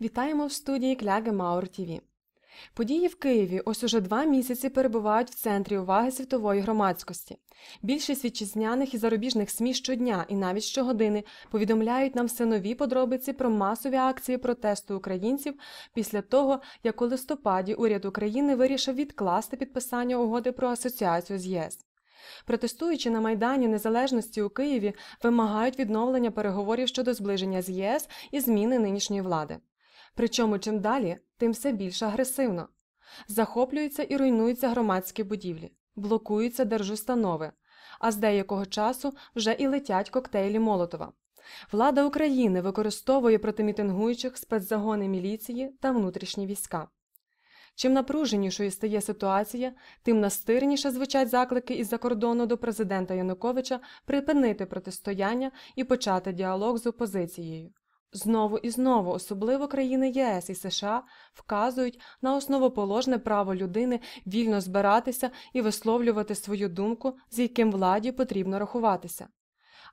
Вітаємо в студії Кляги Маур ТІВІ. Події в Києві ось уже два місяці перебувають в центрі уваги світової громадськості. Більшість вітчизняних і зарубіжних СМІ щодня і навіть щогодини повідомляють нам все нові подробиці про масові акції протесту українців після того, як у листопаді уряд України вирішив відкласти підписання угоди про асоціацію з ЄС. Протестуючи на Майдані Незалежності у Києві, вимагають відновлення переговорів щодо зближення з ЄС і зміни нинішньої влади. Причому чим далі, тим все більш агресивно. Захоплюються і руйнуються громадські будівлі, блокуються держустанови, а з деякого часу вже і летять коктейлі Молотова. Влада України використовує проти мітингуючих спецзагони міліції та внутрішні війська. Чим напруженішою стає ситуація, тим настирніше звучать заклики із за кордону до президента Януковича припинити протистояння і почати діалог з опозицією. Знову і знову, особливо країни ЄС і США вказують на основоположне право людини вільно збиратися і висловлювати свою думку, з яким владі потрібно рахуватися.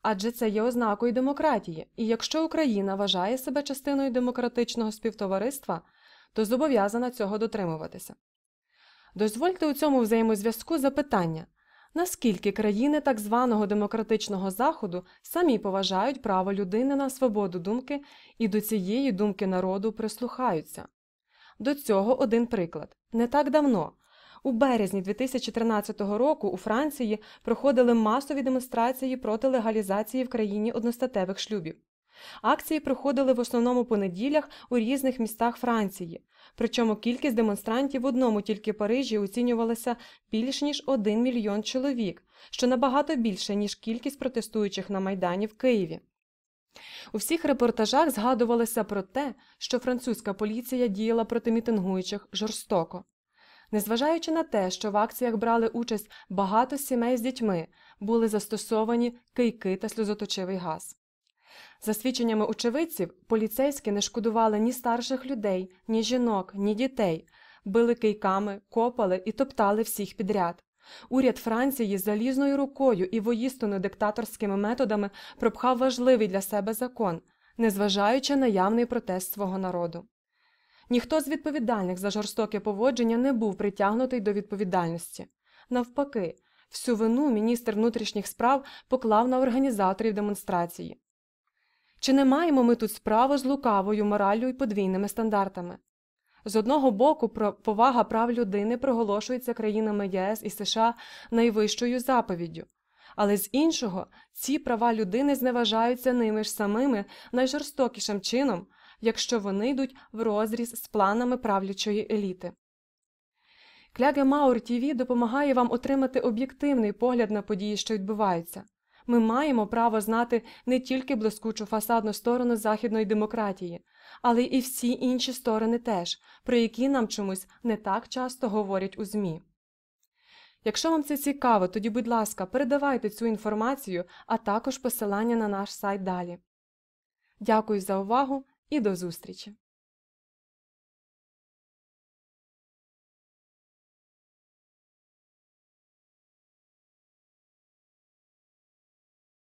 Адже це є ознакою демократії, і якщо Україна вважає себе частиною демократичного співтовариства, то зобов'язана цього дотримуватися. Дозвольте у цьому взаємозв'язку запитання. Наскільки країни так званого демократичного заходу самі поважають право людини на свободу думки і до цієї думки народу прислухаються? До цього один приклад не так давно. У березні 2013 року у Франції проходили масові демонстрації проти легалізації в країні одностатевих шлюбів. Акції проходили в основному по неділях у різних містах Франції, причому кількість демонстрантів в одному тільки Парижі оцінювалася більш ніж один мільйон чоловік, що набагато більше, ніж кількість протестуючих на Майдані в Києві. У всіх репортажах згадувалося про те, що французька поліція діяла проти мітингуючих жорстоко. Незважаючи на те, що в акціях брали участь багато сімей з дітьми, були застосовані кийки та сльозоточивий газ. За свідченнями очевидців, поліцейські не шкодували ні старших людей, ні жінок, ні дітей, били кийками, копали і топтали всіх підряд. Уряд Франції залізною рукою і воїстину диктаторськими методами пропхав важливий для себе закон, незважаючи на явний протест свого народу. Ніхто з відповідальних за жорстоке поводження не був притягнутий до відповідальності. Навпаки, всю вину міністр внутрішніх справ поклав на організаторів демонстрації. Чи не маємо ми тут справу з лукавою мораллю і подвійними стандартами? З одного боку, повага прав людини проголошується країнами ЄС і США найвищою заповіддю, але з іншого ці права людини зневажаються ними ж самими найжорстокішим чином, якщо вони йдуть в розріз з планами правлячої еліти. Кляге Маур ТІВІ допомагає вам отримати об'єктивний погляд на події, що відбуваються. Ми маємо право знати не тільки блискучу фасадну сторону західної демократії, але і всі інші сторони теж, про які нам чомусь не так часто говорять у ЗМІ. Якщо вам це цікаво, тоді, будь ласка, передавайте цю інформацію, а також посилання на наш сайт далі. Дякую за увагу і до зустрічі!